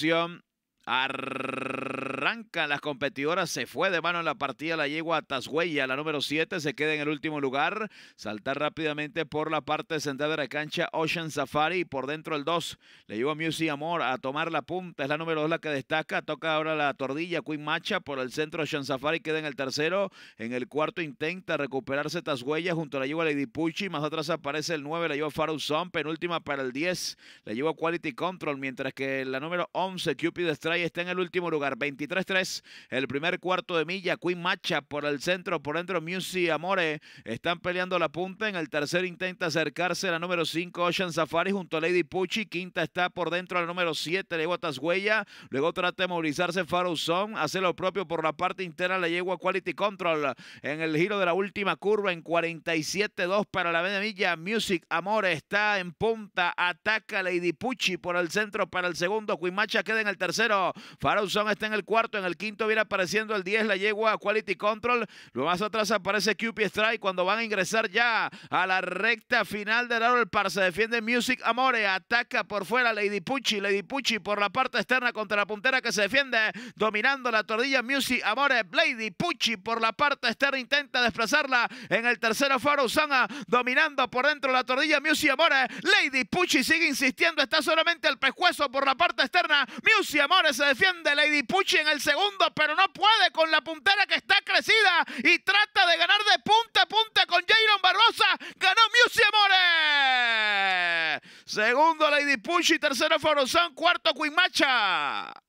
yo las competidoras. Se fue de mano en la partida la yegua Tashuella, la número 7, se queda en el último lugar. Saltar rápidamente por la parte central de la cancha Ocean Safari por dentro el 2. Le llevó a Music Amor a tomar la punta. Es la número 2 la que destaca. Toca ahora la tordilla Queen Macha por el centro Ocean Safari, queda en el tercero. En el cuarto intenta recuperarse Tashuella junto a la yegua Lady Pucci. Más atrás aparece el 9, la lleva Farou Son, penúltima para el 10. La lleva Quality Control, mientras que la número 11, Cupid Stray, está en el último lugar. 23 3 El primer cuarto de milla. Queen Macha por el centro. Por dentro Music Amore. Están peleando la punta. En el tercer intenta acercarse la número 5 Ocean Safari junto a Lady Pucci. Quinta está por dentro la número 7 Legua huella Luego trata de movilizarse Faro son Hace lo propio por la parte interna la yegua Quality Control. En el giro de la última curva en 47-2 para la media milla. Music Amore está en punta. Ataca Lady Pucci por el centro para el segundo. Queen Macha queda en el tercero. farouz está en el cuarto en el quinto viene apareciendo el 10, la yegua a Quality Control, lo más atrás aparece QP Strike cuando van a ingresar ya a la recta final del aro el par, se defiende Music Amore, ataca por fuera Lady Pucci, Lady Pucci por la parte externa contra la puntera que se defiende, dominando la tordilla Music Amore, Lady Pucci por la parte externa intenta desplazarla en el tercero faro Usana, dominando por dentro la tordilla Music Amore, Lady Pucci sigue insistiendo, está solamente el pescuezo por la parte externa, Music Amore se defiende, Lady Pucci el segundo, pero no puede con la puntera que está crecida y trata de ganar de punta a punta con Jairon Barbosa. Ganó Musi Amore. Segundo Lady Push y tercero Forosan cuarto Macha